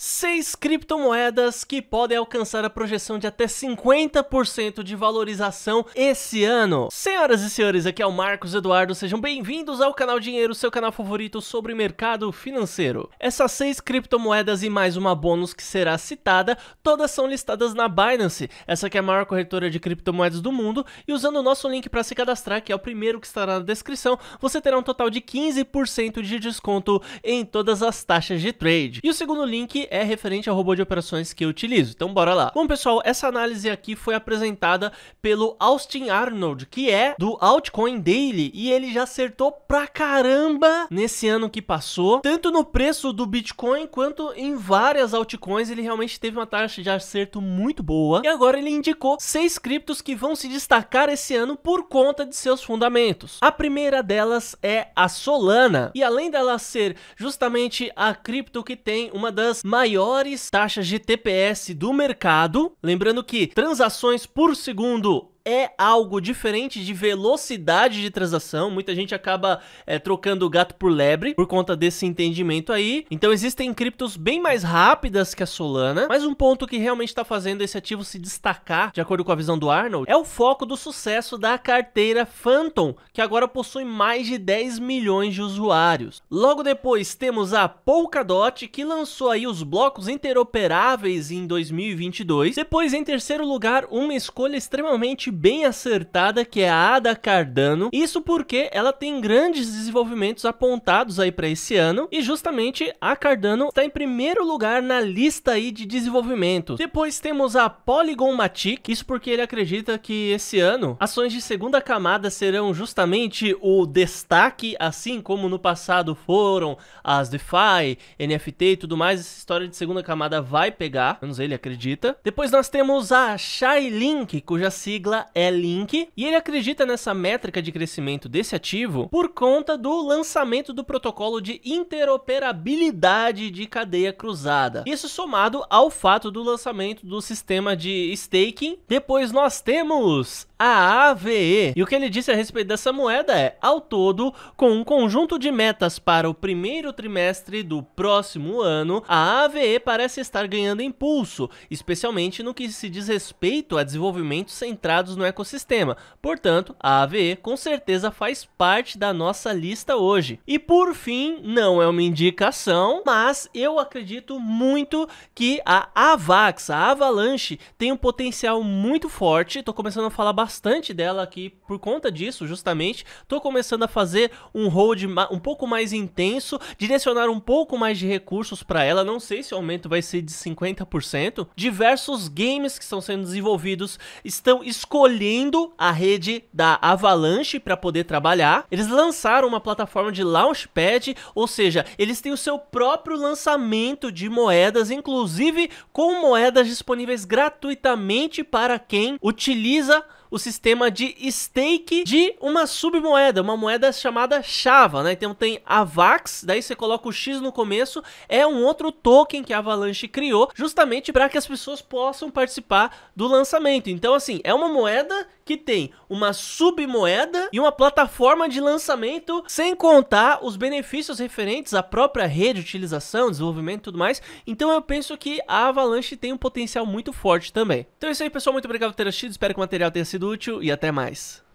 Seis criptomoedas que podem alcançar a projeção de até 50% de valorização esse ano. Senhoras e senhores, aqui é o Marcos Eduardo, sejam bem-vindos ao canal Dinheiro, seu canal favorito sobre mercado financeiro. Essas seis criptomoedas e mais uma bônus que será citada, todas são listadas na Binance, essa que é a maior corretora de criptomoedas do mundo, e usando o nosso link para se cadastrar, que é o primeiro que estará na descrição, você terá um total de 15% de desconto em todas as taxas de trade. E o segundo link é referente ao robô de operações que eu utilizo. Então bora lá. Bom pessoal, essa análise aqui foi apresentada pelo Austin Arnold, que é do Altcoin Daily, e ele já acertou pra caramba nesse ano que passou, tanto no preço do Bitcoin quanto em várias altcoins, ele realmente teve uma taxa de acerto muito boa. E agora ele indicou seis criptos que vão se destacar esse ano por conta de seus fundamentos. A primeira delas é a Solana, e além dela ser justamente a cripto que tem uma das maiores taxas de TPS do mercado. Lembrando que transações por segundo é algo diferente de velocidade de transação. Muita gente acaba é, trocando o gato por lebre por conta desse entendimento aí. Então existem criptos bem mais rápidas que a Solana, mas um ponto que realmente está fazendo esse ativo se destacar, de acordo com a visão do Arnold, é o foco do sucesso da carteira Phantom, que agora possui mais de 10 milhões de usuários. Logo depois temos a Polkadot, que lançou aí os blocos interoperáveis em 2022. Depois, em terceiro lugar, uma escolha extremamente bem acertada que é a Ada Cardano. Isso porque ela tem grandes desenvolvimentos apontados aí para esse ano e justamente a Cardano está em primeiro lugar na lista aí de desenvolvimento. Depois temos a Polygon Matic, isso porque ele acredita que esse ano ações de segunda camada serão justamente o destaque, assim como no passado foram as DeFi, NFT e tudo mais, essa história de segunda camada vai pegar, menos ele acredita. Depois nós temos a Shylink, cuja sigla é Link, e ele acredita nessa métrica de crescimento desse ativo por conta do lançamento do protocolo de interoperabilidade de cadeia cruzada. Isso somado ao fato do lançamento do sistema de staking. Depois nós temos a AVE. E o que ele disse a respeito dessa moeda é, ao todo, com um conjunto de metas para o primeiro trimestre do próximo ano, a AVE parece estar ganhando impulso, especialmente no que se diz respeito a desenvolvimento centrado no ecossistema. Portanto, a AVE com certeza faz parte da nossa lista hoje. E por fim, não é uma indicação, mas eu acredito muito que a Avax, a Avalanche, tem um potencial muito forte. Tô começando a falar bastante dela aqui por conta disso, justamente. Tô começando a fazer um hold um pouco mais intenso, direcionar um pouco mais de recursos para ela. Não sei se o aumento vai ser de 50%. Diversos games que estão sendo desenvolvidos estão escolhendo escolhendo a rede da Avalanche para poder trabalhar. Eles lançaram uma plataforma de Launchpad, ou seja, eles têm o seu próprio lançamento de moedas, inclusive com moedas disponíveis gratuitamente para quem utiliza o sistema de stake de uma submoeda, uma moeda chamada Chava, né? Então tem a Vax, daí você coloca o X no começo, é um outro token que a Avalanche criou, justamente para que as pessoas possam participar do lançamento. Então assim, é uma moeda que tem uma submoeda e uma plataforma de lançamento, sem contar os benefícios referentes à própria rede, utilização, desenvolvimento e tudo mais. Então eu penso que a Avalanche tem um potencial muito forte também. Então é isso aí, pessoal. Muito obrigado por ter assistido. Espero que o material tenha sido útil e até mais.